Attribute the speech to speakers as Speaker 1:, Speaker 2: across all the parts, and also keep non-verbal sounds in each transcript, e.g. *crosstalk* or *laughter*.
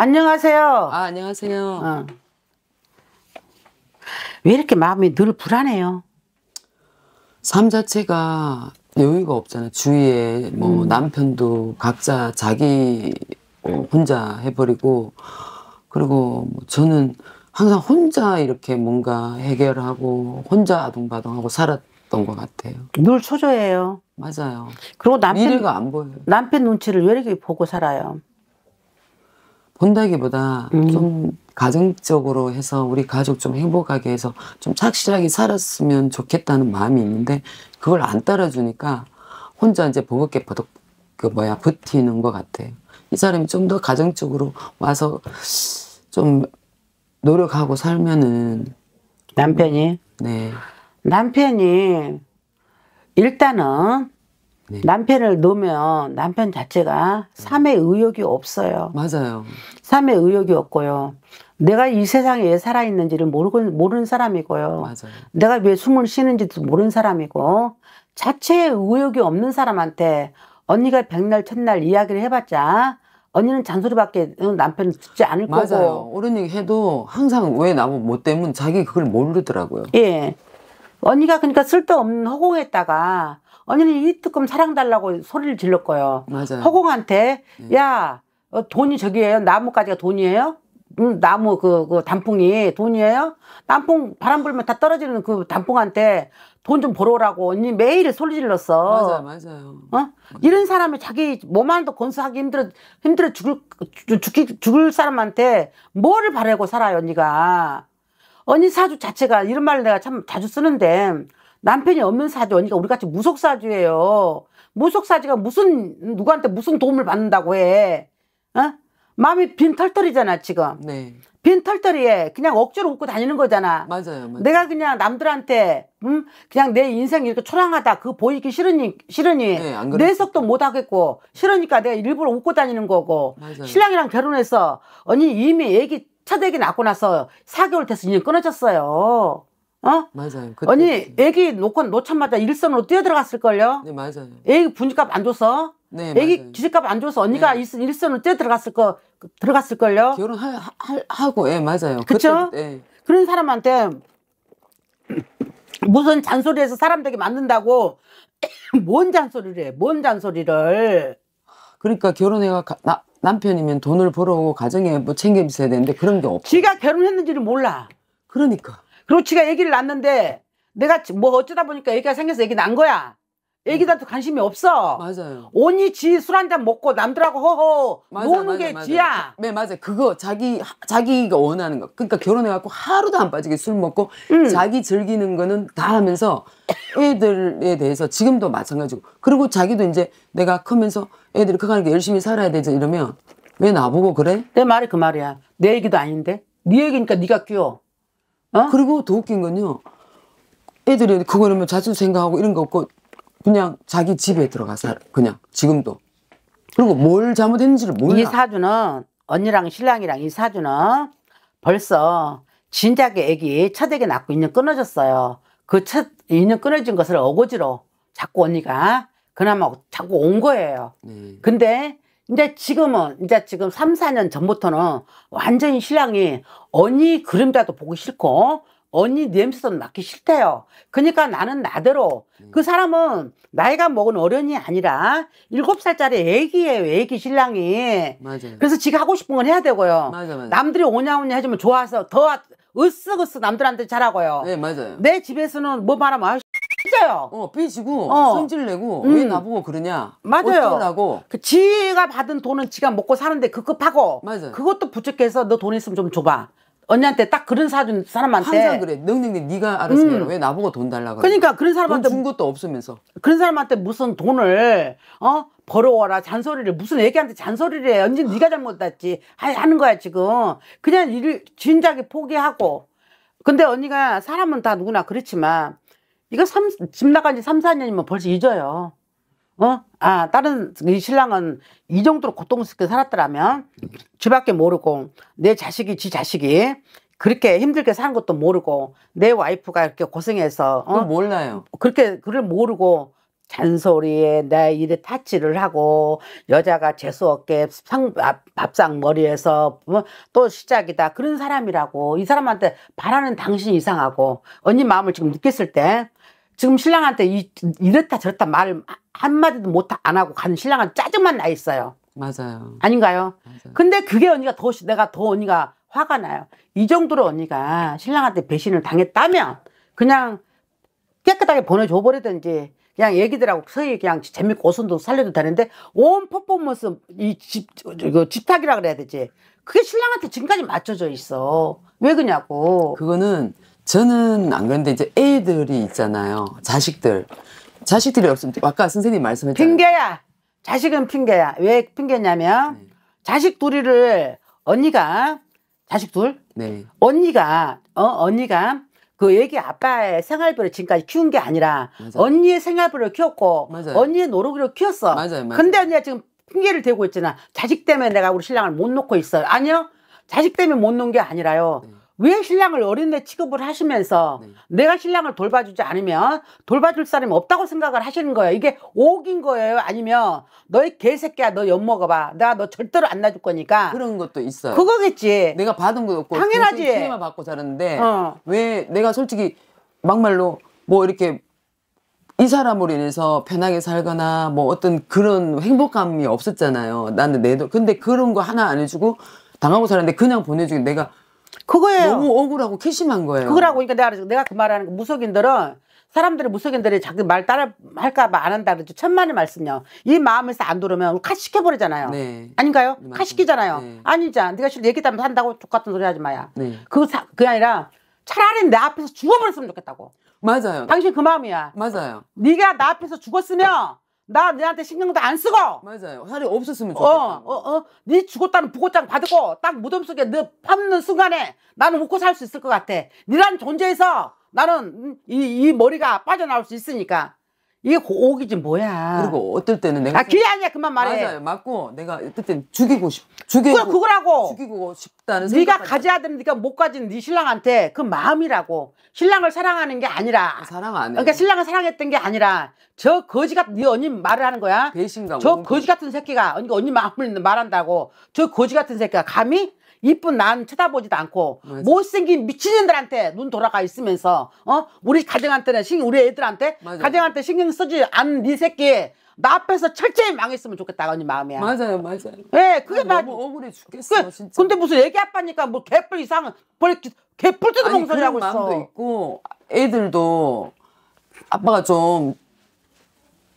Speaker 1: 안녕하세요. 아, 안녕하세요. 어. 왜 이렇게 마음이 늘 불안해요?
Speaker 2: 삶 자체가 여유가 없잖아요. 주위에 뭐 음. 남편도 각자 자기 혼자 해버리고 그리고 뭐 저는 항상 혼자 이렇게 뭔가 해결하고
Speaker 1: 혼자 아동바동하고 살았던 것 같아요. 늘 초조해요. 맞아요. 그리고 남편 미래가 안 보여요. 남편 눈치를 왜 이렇게 보고 살아요? 본다기보다
Speaker 2: 음. 좀 가정적으로 해서 우리 가족 좀 행복하게 해서 좀 착실하게 살았으면 좋겠다는 마음이 있는데 그걸 안 따라주니까 혼자 이제 버겁게 버덕 그 뭐야 버티는 것 같아요. 이 사람이 좀 더 가정적으로 와서
Speaker 1: 좀 노력하고 살면은 남편이 네 남편이 일단은 네. 남편을 놓으면 남편 자체가 음. 삶의 의욕이 없어요. 맞아요. 삶의 의욕이 없고요. 내가 이 세상에 왜 살아있는지를 모르고, 모르는 사람이고요. 맞아요. 내가 왜 숨을 쉬는지도 모르는 사람이고, 자체의 의욕이 없는 사람한테 언니가 백날, 첫날 이야기를 해봤자, 언니는 잔소리밖에 남편은 듣지 않을 맞아요. 거고. 맞아요.
Speaker 2: 어른 얘 해도 항상 왜나보뭐 때문에 자기 그걸 모르더라고요.
Speaker 1: 예. 언니가 그러니까 쓸데없는 허공에다가 언니는 이뜨끔 사랑 달라고 소리를 질렀고요. 맞아요. 허공한테 네. 야 어, 돈이 저기예요. 나뭇가지가 돈이에요. 음, 나무 그, 그 단풍이 돈이에요. 단풍 바람 불면 다 떨어지는 그 단풍한테 돈 좀 벌어오라고 언니 매일 소리 질렀어. 맞아요, 맞아요. 어? 맞아요. 이런 사람이 자기 몸 안도 건수하기 힘들어 힘들어 죽을 죽, 죽, 죽을 사람한테 뭐를 바라고 살아요 언니가. 언니 사주 자체가 이런 말을 내가 참 자주 쓰는데 남편이 없는 사주 언니가 우리 같이 무속 사주예요. 무속 사주가 무슨 누구한테 무슨 도움을 받는다고 해? 어? 마음이 빈 털털이잖아 지금. 네. 빈 털털이에 그냥 억지로 웃고 다니는 거잖아. 맞아요, 맞아요. 내가 그냥 남들한테 음 그냥 내 인생 이렇게 초라하다 그 보이기 싫으니 싫으니 네, 내속도못 하겠고 싫으니까 내가 일부러 웃고 다니는 거고 맞아요. 신랑이랑 결혼해서 언니 이미 애기 차대기 낳고 나서 4개월 돼서 인연 끊어졌어요. 어? 맞아요. 언니, 애기 놓고 놓자마자 일선으로 뛰어들어갔을걸요? 네, 맞아요. 애기 분위값 안 줘서? 네, 애기 맞아요. 기집값안 줘서 언니가 네. 일선으로 뛰어들어갔을 거, 들어갔을걸요? 결혼하고, 예, 맞아요. 그쵸? 그 예. 그런 사람한테 *clears throat* 무슨 잔소리에서 사람 되게 만든다고 뭔 잔소리를 해, 뭔 잔소리를.
Speaker 2: 그러니까 결혼해가, 나, 남편이면 돈을 벌어오고 가정에 뭐 챙겨주셔야 되는데 그런 게 없어.
Speaker 1: 지가 결혼했는지를 몰라. 그러니까. 그리고 지가 애기를 낳는데 내가 뭐 어쩌다 보니까 애기가 생겨서 애기 낳 거야. 애기들한테 관심이 없어. 맞아요. 언니 지 술 한잔 먹고 남들하고 허허 맞아, 노는 맞아, 게 맞아. 지야. 네 맞아. 요 그거 자기
Speaker 2: 자기가 원하는 거. 그러니까 결혼해갖고 하루도 안 빠지게 술 먹고 음. 자기 즐기는 거는 다 하면서 애들에 대해서 지금도 마찬가지고 그리고 자기도 이제 내가 크면서 애들이 그는게 열심히 살아야 되지 이러면 왜 나보고 그래? 내 말이 그 말이야. 내 얘기도 아닌데 네 얘기니까 네가 끼워. 어? 그리고 더 웃긴 건요. 애들이 그거는 뭐 자주 생각하고 이런 거 없고 그냥 자기 집에 들어가서 네. 그냥 지금도 그리고 뭘 잘못했는지를 몰라 이
Speaker 1: 사주는 언니랑 신랑이랑 이 사주는 벌써 진작에 애기 첫 애기 낳고 인연 끊어졌어요 그 첫 인연 끊어진 것을 어거지로 자꾸 언니가 그나마 자꾸 온 거예요 네. 근데 이제 지금은 이제 지금 3, 4년 전부터는 완전히 신랑이 언니 그림자도 보기 싫고 언니 냄새도 맡기 싫대요. 그러니까 나는 나대로 음. 그 사람은 나이가 먹은 어른이 아니라 일곱 살짜리 애기예요. 애기 신랑이. 맞아요. 그래서 지가 하고 싶은 건 해야 되고요. 맞아, 맞아. 남들이 오냐 오냐 해주면 좋아서 더 으쓱으쓱 남들한테 잘하고요. 네 맞아요. 내 집에서는 뭐 말하면 아, 삐져요. 어 삐지고 어.
Speaker 2: 성질내고 음. 왜 나보고 그러냐.
Speaker 1: 맞아요. 어쩌라고. 그 지가 받은 돈은 지가 먹고 사는데 급급하고. 맞아요. 그것도 부족해서 너 돈 있으면 좀 줘봐. 언니한테 딱 그런 사준 사람한테 항상 그래. 능능님 네가 알았으면 음. 왜 나보고
Speaker 2: 돈 달라 그래. 그러니까 그런 사람한테 돈준
Speaker 1: 것도 없으면서 그런 사람한테 무슨 돈을 어 벌어와라 잔소리를 무슨 애기한테 잔소리를 해. 언니 네가 잘못했지 하는 거야 지금. 그냥 일을 진작에 포기하고. 근데 언니가 사람은 다 누구나 그렇지만 이거 3, 집 나간 지 3, 4년이면 벌써 잊어요. 어? 아, 다른 이 신랑은 이 정도로 고통스럽게 살았더라면 지밖에 모르고 내 자식이 지 자식이 그렇게 힘들게 사는 것도 모르고 내 와이프가 이렇게 고생해서 어? 몰라요. 그렇게 그를 모르고 잔소리에 내 일에 타치를 하고 여자가 재수 없게 상, 밥상 머리에서 어? 또 시작이다 그런 사람이라고 이 사람한테 바라는 당신이 이상하고 언니 마음을 지금 느꼈을 때 지금 신랑한테 이, 이렇다 저렇다 말 한마디도 못 안 하고 가는 신랑은 짜증만 나 있어요. 맞아요. 아닌가요? 맞아요. 근데 그게 언니가 더 내가 더 언니가 화가 나요. 이 정도로 언니가 신랑한테 배신을 당했다면 그냥 깨끗하게 보내줘 버리든지 그냥 얘기들하고 서희 그냥 재밌고 오손도 살려도 되는데 온 퍼포먼스 이집 이거 집탁이라 그래야 되지. 그게 신랑한테 지금까지 맞춰져 있어. 왜 그냐고. 그거는 저는 안 그런데 이제
Speaker 2: 애들이 있잖아요. 자식들. 자식들이 없으면 아까 선생님 말씀했잖아요.
Speaker 1: 핑계야. 자식은 핑계야. 왜 핑계냐면 네. 자식 둘이를 언니가 자식 둘 네. 언니가 어 언니가 그 애기 아빠의 생활비를 지금까지 키운 게 아니라 맞아요. 언니의 생활비를 키웠고 맞아요. 언니의 노력으로 키웠어. 맞아요, 맞아요. 근데 언니가 지금 핑계를 대고 있잖아. 자식 때문에 내가 우리 신랑을 못 놓고 있어. 요 아니요. 자식 때문에 못 놓은 게 아니라요. 네. 왜 신랑을 어린애 취급을 하시면서 네. 내가 신랑을 돌봐주지 않으면 돌봐줄 사람이 없다고 생각을 하시는 거예요. 이게 옥인 거예요. 아니면 너의 개새끼야 너 엿 먹어봐. 내가 너 절대로 안 놔줄 거니까. 그런 것도 있어요. 그거겠지.
Speaker 2: 내가 받은 거 없고
Speaker 1: 당연하지. 피해만 받고 자랐는데 어.
Speaker 2: 왜 내가 솔직히 막말로 뭐 이렇게 이 사람으로 인해서 편하게 살거나 뭐 어떤 그런 행복감이 없었잖아요. 나는 내 돈. 근데 그런 거 하나 안 해주고 당하고 살았는데 그냥 보내주고 내가 그거예요. 너무 억울하고 캐심한 거예요. 그거라고
Speaker 1: 그러니까 내가 내가 그 말하는 거 그 무속인들은 사람들이 무속인들이 자기 말 따라 할까봐 안 한다 그러죠. 천만의 말씀요. 이 마음에서 안 들으면 카 시켜버리잖아요. 네. 아닌가요? 네, 카 시키잖아요. 네. 아니자. 네가 싫어 얘기하면 산다고 똑같은 소리 하지 마야. 네. 그 사, 그게 아니라 차라리 내 앞에서 죽어버렸으면 좋겠다고. 맞아요. 당신 그 마음이야. 맞아요. 네가 나 앞에서 죽었으면 나 너한테 신경도 안 쓰고. 맞아요. 살이 없었으면 어, 좋겠다. 어, 어, 어. 네 죽었다는 부고장 받고 딱 무덤 속에 너 밟는 순간에 나는 웃고 살 수 있을 것 같아. 네란 존재에서 나는 이, 이 머리가 빠져나올 수 있으니까. 이게 오기지 뭐야. 그리고 어떨 때는 내가 아 길이 아니야 그만 말해. 맞아요 맞고 내가 어떨 땐 죽이고 싶 죽이고 그걸 그거라고 죽이고 싶다는 생각. 네가 가져야 되는 네못 가진 네 신랑한테 그 마음이라고 신랑을 사랑하는 게 아니라 사랑 안 해. 그러니까 신랑을 사랑했던 게 아니라 저 거지 같은 네 언니 말을 하는 거야. 배신감. 저 거지 같은 새끼가 언니 그러니까 언니 마음을 말한다고 저 거지 같은 새끼가 감히 이쁜 난 쳐다보지도 않고 맞아. 못생긴 미친년들한테 눈 돌아가 있으면서 어 우리 가정한테는 신 우리 애들한테 맞아. 가정한테 신경 쓰지 않는 네 새끼 나 앞에서 철저히 망했으면 좋겠다 언니 네 마음이야. 맞아요, 맞아요. 예, 네, 그게 나 아, 너무 억울해 죽겠어 그, 진짜. 근데 무슨 애기 아빠니까 뭐 개뿔 이상 은벌써 개뿔 뜯어먹는 소리 하고 있어. 마음도
Speaker 2: 있고 애들도 아빠가 좀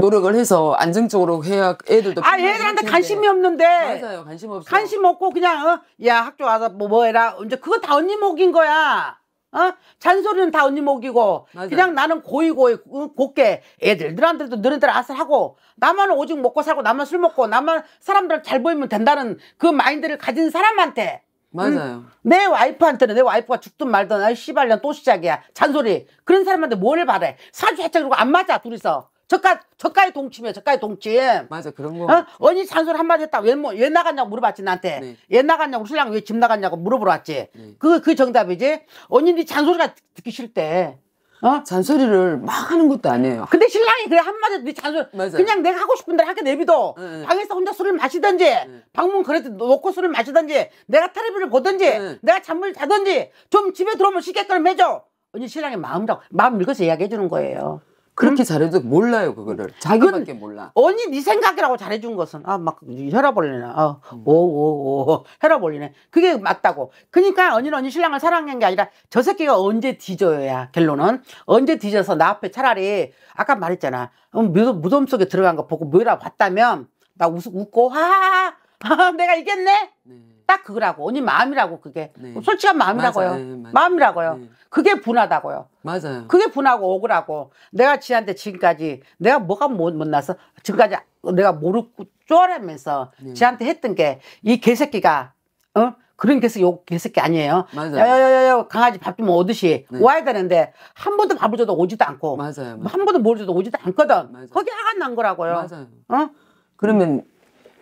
Speaker 2: 노력을 해서 안정적으로 해야 애들도 아 애들한테 관심이 없는데 맞아요
Speaker 1: 관심 없어 관심 없고 그냥 어? 야 학교 와서 뭐, 뭐 해라 이제 그거 다 언니 목인 거야 어 잔소리는 다 언니 목이고 맞아요. 그냥 나는 고이 고이 곱게 애들들한테도 너네들 아슬하고 나만 오직 먹고 살고 나만 술 먹고 나만 사람들 잘 보이면 된다는 그 마인드를 가진 사람한테 음? 맞아요. 음, 내 와이프한테는 내 와이프가 죽든 말든 아 씨발 년또 시작이야 잔소리 그런 사람한테 뭘 바래 사주 해차 그리고 안 맞아 둘이서 저가 저가의 동침이야 저가의 동침. 맞아 그런 거. 어? 언니 잔소리 한마디 했다. 왜뭐 왜 나갔냐고 물어봤지 나한테. 네. 얘 나갔냐고 신랑 왜 집 나갔냐고 물어보러 왔지. 그그 네. 그 정답이지. 언니 네 잔소리가 듣기 싫대. 어? 잔소리를 막 하는 것도 아니에요. 근데 신랑이 그래 한마디 네 잔소리 맞아요. 그냥 내가 하고 싶은 대로 하게 내비둬. 네, 네. 방에서 혼자 술을 마시든지 네. 방문 그래도 놓고 술을 마시든지 내가 테레비를 보든지 내가 잠을 자든지 좀 집에 들어오면 시계 끄럼 해줘. 언니 신랑의 마음이라고 마음 읽어서 이야기해 주는 거예요. 그렇게 잘해도 몰라요 그거를 자기밖에 몰라. 언니 네 생각이라고 잘해준 것은 아막 혈압 올리네. 아 어, 음. 오오오 오, 혈압 올리네. 그게 맞다고. 그러니까 언니는 언니 신랑을 사랑한 게 아니라 저 새끼가 언제 뒤져야 결론은 언제 뒤져서 나 앞에 차라리 아까 말했잖아. 음, 무덤 속에 들어간 거 보고 뭐라 봤다면 나 웃, 웃고 하하하 내가 이겼네. 네. 딱 그거라고 언니 마음이라고 그게 네. 솔직한 마음이라고요 맞아요. 마음이라고요 네. 그게 분하다고요 맞아요 그게 분하고 억울하고 내가 지한테 지금까지 내가 뭐가 못, 못나서 지금까지 내가 모르고 쪼아면서 네. 지한테 했던 게 이 개새끼가 어 그런 개새끼 요 개새끼 아니에요 맞아요 강아지 밥주 오듯이 네. 와야 되는데 한 번도 밥을 줘도 오지도 않고 맞아요, 맞아요. 한 번도 뭘 줘도 오지도 않거든 맞아요. 거기 아가 난 거라고요 맞아요 어
Speaker 2: 그러면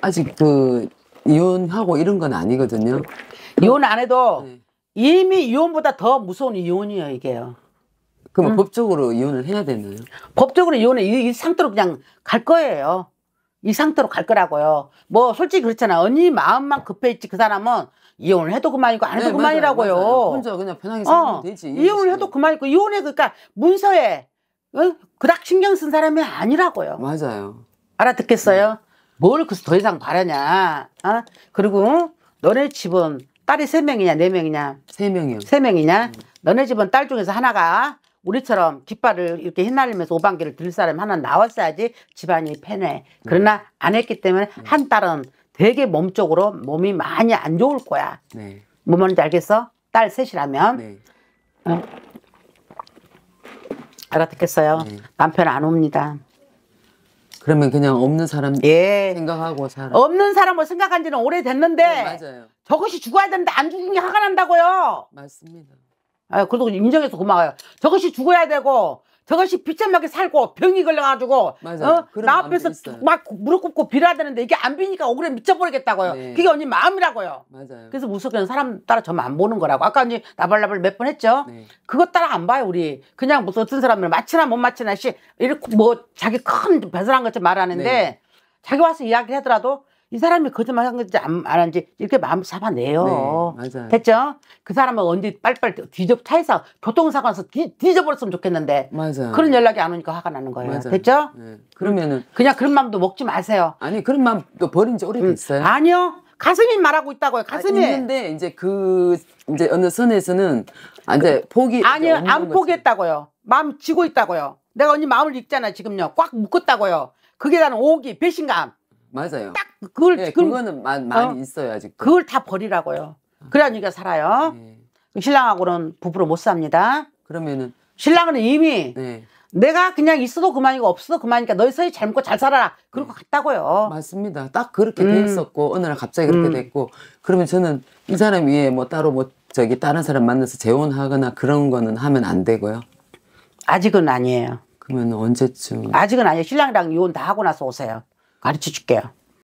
Speaker 2: 아직 그 이혼하고 이런 건 아니거든요. 이혼 안
Speaker 1: 해도 네. 이미 이혼보다 더 무서운 이혼이에요, 이게요. 그럼 음. 법적으로 이혼을 해야 되나요? 법적으로 이혼해 이, 이 상태로 그냥 갈 거예요. 이 상태로 갈 거라고요. 뭐 솔직히 그렇잖아. 언니 마음만 급해있지 그 사람은 이혼을 해도 그만이고 안 해도 네, 그만이라고요. 맞아요. 혼자
Speaker 2: 그냥 편하게 살면 어, 되지. 이혼을
Speaker 1: 해도 그만이고 이혼해 그러니까 문서에 응? 어? 그닥 신경 쓴 사람이 아니라고요. 맞아요. 알아듣겠어요? 네. 뭘 그래서 더 이상 바라냐. 아 그리고 너네 집은 딸이 세명이냐네명이냐세 명이요. 세 명이냐? 음. 너네 집은 딸 중에서 하나가 우리처럼 깃발을 이렇게 흩날리면서 오방기를 들 사람이 하나 나왔어야지 집안이 편해. 그러나 네. 안 했기 때문에 네. 한 딸은 되게 몸쪽으로 몸이 많이 안 좋을 거야. 네. 뭐 뭔지 알겠어? 딸 셋이라면. 네. 응. 알아듣겠어요? 네. 남편 안 옵니다.
Speaker 2: 그러면 그냥 없는 사람 예.
Speaker 1: 생각하고 살아. 없는 사람을 뭐 생각한 지는 오래됐는데 네, 맞아요. 저것이 죽어야 되는데 안 죽은 게 화가 난다고요.
Speaker 2: 맞습니다.
Speaker 1: 아, 그래도 인정해서 고마워요. 저것이 죽어야 되고 저것이 비참하게 살고 병이 걸려가지고 맞아, 어? 나 앞에서 막 무릎 꿇고 빌어야되는데 이게 안 비니까 억울해 미쳐버리겠다고요. 네. 그게 언니 마음이라고요. 맞아요. 그래서 무섭게는 사람 따라 저만 안 보는 거라고. 아까 언니 나발나발 몇 번 했죠. 네. 그것 따라 안 봐요 우리. 그냥 무슨 어떤 사람을 맞히나 못 맞히나 씨 이렇게 뭐 자기 큰 배설한 것처럼 말하는데 네. 자기 와서 이야기를 하더라도 이 사람이 거짓말 한 건지 안 한지 이렇게 마음 잡아내요. 네, 맞아요. 됐죠? 그 사람은 언제 빨빨 리리 뒤접 차에서 교통사고에서 뒤져버렸으면 좋겠는데 맞아요. 그런 연락이 안 오니까 화가 나는 거예요. 맞아요. 됐죠? 네. 그러면은 음, 그냥 그런 마음도 먹지 마세요. 아니 그런 마음 도 버린 지 오래됐어요? 음, 아니요. 가슴이 말하고 있다고요. 가슴이. 아, 있는데 이제 그
Speaker 2: 이제 어느 선에서는 아, 이제 그, 포기 아니요 안
Speaker 1: 포기했다고요. 마음 지고 있다고요. 내가 언니 마음을 읽잖아 지금요. 꽉 묶었다고요. 그게 나는 오기 배신감. 맞아요. 딱 그걸 네, 그걸, 그거는 마, 많이 어? 있어요 아직. 그걸 다 버리라고요. 아. 그래야 니가 살아요. 네. 신랑하고는 부부로 못 삽니다. 그러면은 신랑은 이미 네. 내가 그냥 있어도 그만이고 없어도 그만이니까 너희 서희 잘 먹고 잘 살아라. 그럴 것 네. 같다고요.
Speaker 2: 맞습니다. 딱 그렇게 음. 돼었고 어느 날 갑자기 그렇게 음. 됐고 그러면 저는 이 사람 위에 뭐 따로 뭐 저기 다른 사람 만나서 재혼하거나 그런 거는 하면 안 되고요. 아직은
Speaker 1: 아니에요. 그러면 언제쯤? 아직은 아니에요. 신랑이랑 이혼 다 하고 나서 오세요. 가르쳐 줄게요.